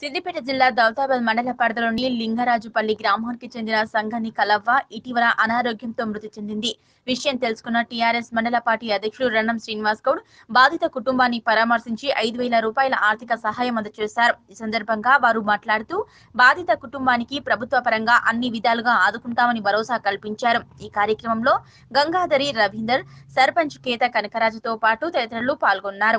సిద్దిపేట జిల్లా దౌతాబాద్ మండల పరిధిలోని లింగరాజుపల్లి గ్రామానికి చెందిన సంఘని కలవ్వ ఇటీవల అనారోగ్యంతో మృతి చెందింది విషయం తెలుసుకున్న టీఆర్ఎస్ మండల పార్టీ అధ్యక్షుడు రణం శ్రీనివాస్ గౌడ్ బాధిత కుటుంబాన్ని పరామర్శించి ఐదు వేల రూపాయల ఆర్థిక సహాయం అందజేశారు ఈ సందర్భంగా వారు మాట్లాడుతూ బాధిత కుటుంబానికి ప్రభుత్వ పరంగా అన్ని విధాలుగా ఆదుకుంటామని భరోసా కల్పించారు ఈ కార్యక్రమంలో గంగాధరి రవీందర్ సర్పంచ్ కేత కనకరాజుతో పాటు తదితరులు పాల్గొన్నారు